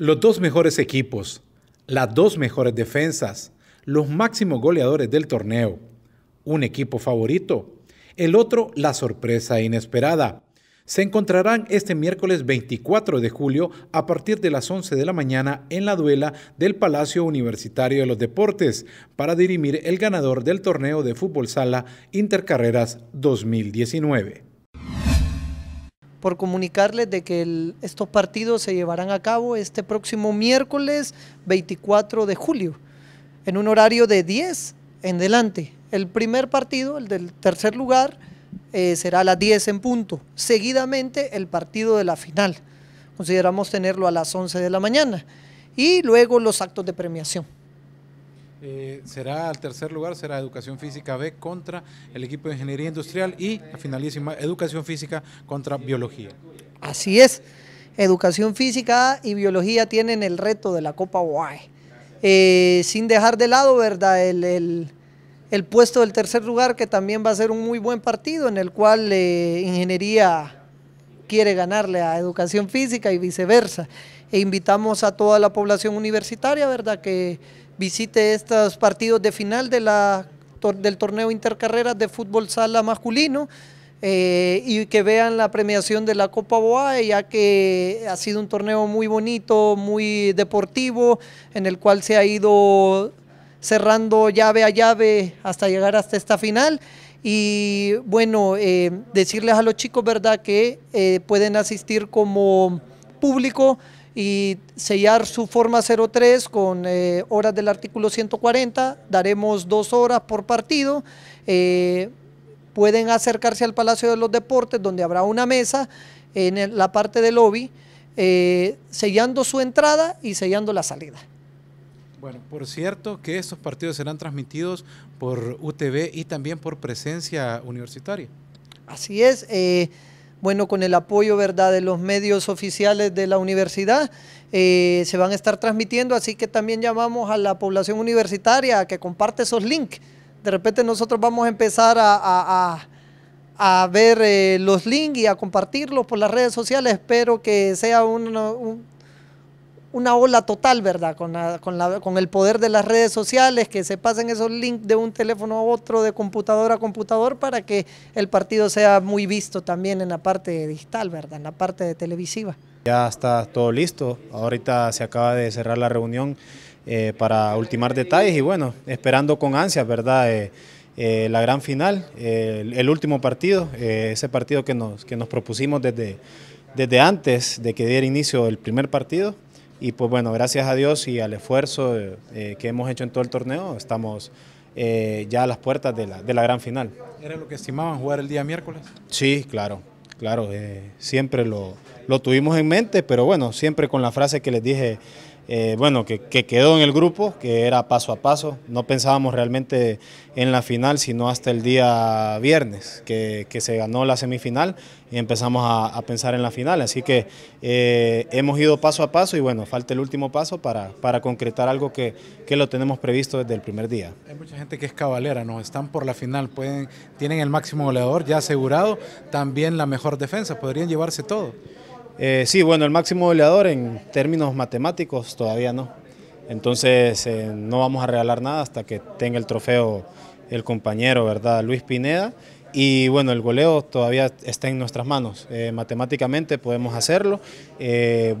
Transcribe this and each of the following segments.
Los dos mejores equipos, las dos mejores defensas, los máximos goleadores del torneo, un equipo favorito, el otro la sorpresa inesperada. Se encontrarán este miércoles 24 de julio a partir de las 11 de la mañana en la duela del Palacio Universitario de los Deportes para dirimir el ganador del torneo de fútbol sala Intercarreras 2019 por comunicarles de que estos partidos se llevarán a cabo este próximo miércoles 24 de julio, en un horario de 10 en delante. El primer partido, el del tercer lugar, eh, será a las 10 en punto. Seguidamente el partido de la final. Consideramos tenerlo a las 11 de la mañana. Y luego los actos de premiación. Eh, será el tercer lugar, será Educación Física B contra el equipo de Ingeniería Industrial y la finalísima Educación Física contra Biología. Así es, Educación Física y Biología tienen el reto de la Copa UAE. Eh, sin dejar de lado, ¿verdad? El, puesto del tercer lugar que también va a ser un muy buen partido en el cual eh, Ingeniería quiere ganarle a Educación Física y viceversa. E invitamos a toda la población universitaria, ¿verdad? Que visite estos partidos de final del torneo intercarreras de fútbol sala masculino. Eh, y que vean la premiación de la Copa Boa, ya que ha sido un torneo muy bonito, muy deportivo, en el cual se ha ido cerrando llave a llave hasta llegar hasta esta final. Y bueno, eh, decirles a los chicos, ¿verdad?, que eh, pueden asistir como público y sellar su forma 03 con eh, horas del artículo 140, daremos dos horas por partido. Eh, pueden acercarse al Palacio de los Deportes, donde habrá una mesa en la parte del lobby, eh, sellando su entrada y sellando la salida. Bueno, por cierto que estos partidos serán transmitidos por UTV y también por presencia universitaria. Así es bueno, con el apoyo ¿verdad? de los medios oficiales de la universidad, eh, se van a estar transmitiendo, así que también llamamos a la población universitaria a que comparte esos links. De repente nosotros vamos a empezar a, ver eh, los links y a compartirlos por las redes sociales. Espero que sea un una ola total, ¿verdad? Con, con, el poder de las redes sociales, que se pasen esos links de un teléfono a otro, de computador a computador, para que el partido sea muy visto también en la parte digital, ¿verdad? En la parte televisiva. Ya está todo listo, ahorita se acaba de cerrar la reunión eh, para ultimar detalles y bueno, esperando con ansias, ¿verdad? Eh, eh, la gran final, el último partido, ese partido que nos, que nos propusimos desde, desde antes de que diera inicio el primer partido. Y pues bueno, gracias a Dios y al esfuerzo eh, que hemos hecho en todo el torneo, estamos eh, ya a las puertas de la, gran final. ¿Era lo que estimaban jugar el día miércoles? Sí, claro, claro, eh, siempre lo, lo tuvimos en mente, pero bueno, siempre con la frase que les dije eh, bueno, que, quedó en el grupo, que era paso a paso. No pensábamos realmente en la final, sino hasta el día viernes, que, se ganó la semifinal y empezamos a, pensar en la final. Así que eh, hemos ido paso a paso y bueno, falta el último paso para, concretar algo que, lo tenemos previsto desde el primer día. Hay mucha gente que es cabalera, no están por la final, tienen el máximo goleador ya asegurado, también la mejor defensa, podrían llevarse todo. Eh, sí, bueno, el máximo goleador en términos matemáticos todavía no. Entonces eh, no vamos a regalar nada hasta que tenga el trofeo el compañero, ¿verdad? Luis Pineda. Y bueno, el goleo todavía está en nuestras manos. Eh, matemáticamente podemos hacerlo.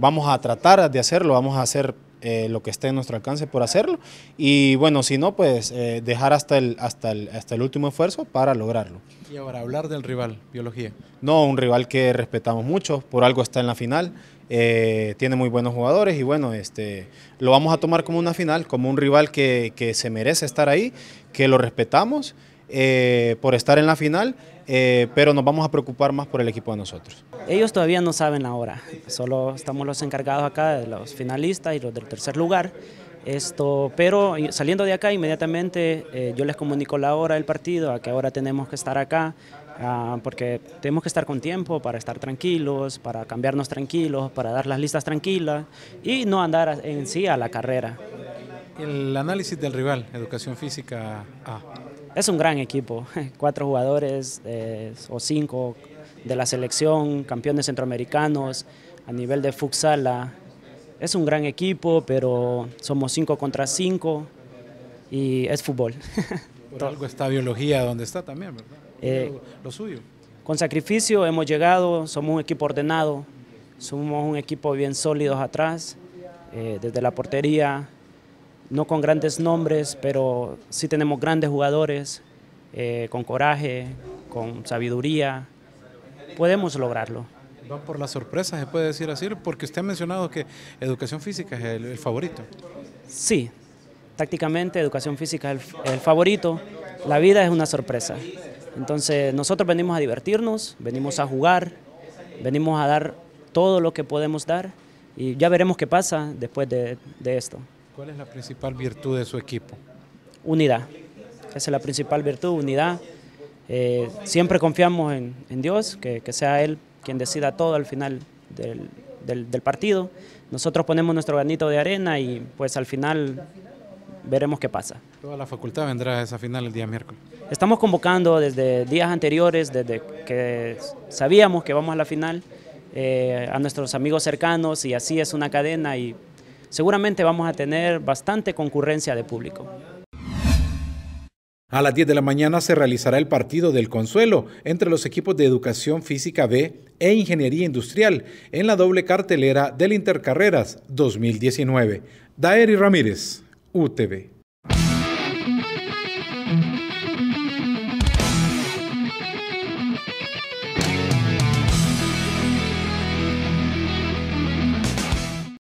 vamos a tratar de hacerlo, vamos a hacer eh, lo que esté en nuestro alcance por hacerlo. Y bueno, si no, pues eh, dejar hasta el, hasta, el, hasta el último esfuerzo para lograrlo. Y ahora, hablar del rival, biología. No, un rival que respetamos mucho, por algo está en la final. Eh, tiene muy buenos jugadores y bueno, este, lo vamos a tomar como una final, como un rival que, que se merece estar ahí, que lo respetamos eh, por estar en la final, eh, pero nos vamos a preocupar más por el equipo de nosotros. Ellos todavía no saben la hora, solo estamos los encargados acá de los finalistas y los del tercer lugar. Esto, pero saliendo de acá inmediatamente eh, yo les comunico la hora del partido, a qué hora tenemos que estar acá, ah, porque tenemos que estar con tiempo para estar tranquilos, para cambiarnos tranquilos, para dar las listas tranquilas y no andar en sí a la carrera. El análisis del rival, educación física A es un gran equipo, cuatro jugadores eh, o cinco de la selección, campeones centroamericanos a nivel de futsal. Es un gran equipo, pero somos cinco contra cinco y es fútbol. Por algo está biología donde está también, ¿verdad? Eh, lo, suyo. Con sacrificio hemos llegado, somos un equipo ordenado, somos un equipo bien sólidos atrás, eh, desde la portería, no con grandes nombres, pero sí tenemos grandes jugadores, eh, con coraje, con sabiduría, podemos lograrlo. Van por la sorpresa, se puede decir así, porque usted ha mencionado que educación física es el, favorito. Sí, tácticamente educación física es el, favorito, la vida es una sorpresa. Entonces nosotros venimos a divertirnos, venimos a jugar, venimos a dar todo lo que podemos dar y ya veremos qué pasa después de esto. ¿Cuál es la principal virtud de su equipo? Unidad. Esa es la principal virtud, unidad. Eh, siempre confiamos en, Dios, que, sea Él quien decida todo al final del, partido. Nosotros ponemos nuestro granito de arena y pues al final veremos qué pasa. ¿Toda la facultad vendrá a esa final el día miércoles? Estamos convocando desde días anteriores, desde que sabíamos que vamos a la final, eh, a nuestros amigos cercanos y así es una cadena y seguramente vamos a tener bastante concurrencia de público. A las 10 de la mañana se realizará el partido del consuelo entre los equipos de Educación Física B e Ingeniería Industrial en la doble cartelera del Intercarreras 2019. Daeri Ramírez, UTV.